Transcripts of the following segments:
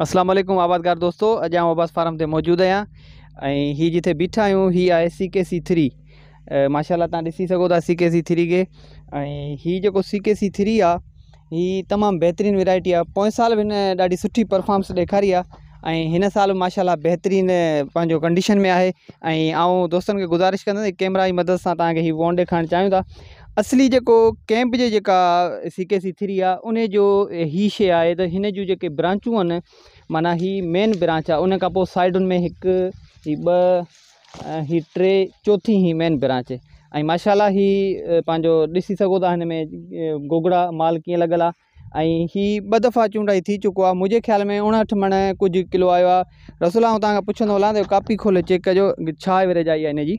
असलम आबादगार दोस्तों अॼु आउं अब्बास फार्म से मौजूद आया हि जिथे बीठा आयो हि आहे सी के सी थ्री माशाला तुम ऐसी सी के सी थ्री के हि जो सी के सी थ्री आ तमाम बेहतरीन बहितरीनु आ आहे साल भी ढी सुी परफॉर्मेंस ॾेखारी आहे साल माशाला बेहतरीन पाँच कंडीशन में है ऐं आउं गुज़ारिश कैमरा की मदद से तव्हांखे हीअ वॉन ॾेखारणु चाहियूं था असली जेको कैम्प जेका सी के सी थ्री आहे जो ही शे आए तो इन जो जेके ब्रांचू आन माना हीअ मेन ब्रांच आ उन साइड में एक हीअ ॿ हीअ टे चौथी ही मेन ब्रांच ऐं माशाला ही पंहिंजो ॾिसी सघो था में गोगड़ा माल कि लगल आ ही ब दफ़ा चूंडाई थी चुको आ मुझे ख़्याल में उणहठि मण कुछ किलो आयो आहे रसुला आउं तव्हां खां पुछंदो कापी खोले चेक कजो छा वरेज आई आहे हिनजी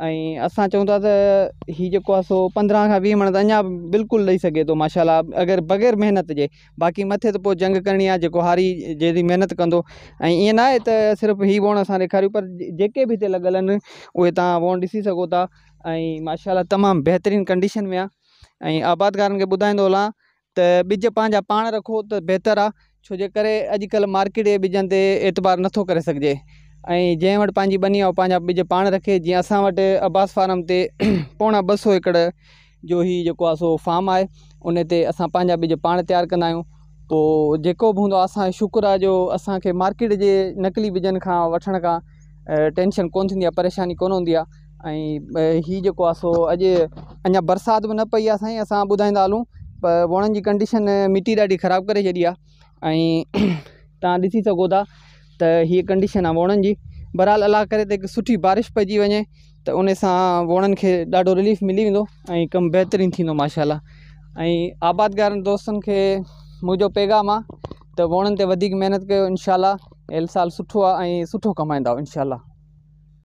अस असां तो हि जो हीउ सो पंद्रह का वी मण अ बिल्कुल बिल्कुलु लही तो माशाला अगर बग़ैर मेहनत के बाक़ी मथे तो जंग करनी है जो हारी जी मेहनत कंदो ना तो सिर्फ आहे त सिर्फ़ु पर जे भी लगल लॻियल आहिनि उहे माशाला तमाम बेहतरीन कंडीशन में आबादगार ऐं आबादकारनि खे बिज पा पा रखो तो बेहतर आ छोजे अजक मार्केट के बिजन से एतबार नो कर सघिजे ऐं जंहिं वटि पंहिंजी बनी आहे उहो पंहिंजा ॿिज पाण रखे जीअं असां वटि अब्बास फार्म ते पोणा ॿ सौ एकड़ जो हीउ जेको आहे सो फार्म आहे उन ते असां पंहिंजा ॿिज पाण तयारु कंदा आहियूं पोइ जेको बि हूंदो आहे शुक्र आहे जो असांखे मार्केट जे नकली ॿिजनि खां वठण खां टेंशन कोन्ह थींदी आहे परेशानी कोन हूंदी आहे ऐं हीअ जेको आहे सो अॼु अञा बरसाति बि न पई आहे साईं असां ॿुधाईंदा हलूं पर वणनि जी कंडीशन मिटी ॾाढी ख़राबु करे छॾी आहे ऐं तो ये कंडीशन है वणन की बहरहाल अलाह करे तो हिकु बारिश पे वे तो उन वणन के ढो रिलीफ मिली वो कम बेहतरीन बहितरीनु माशाला आबादगार दोस्त के मुझे पैगाम आ तो वणनि मेहनत कर इनशाला साल सुठो आहे कमाइंदा इनशाला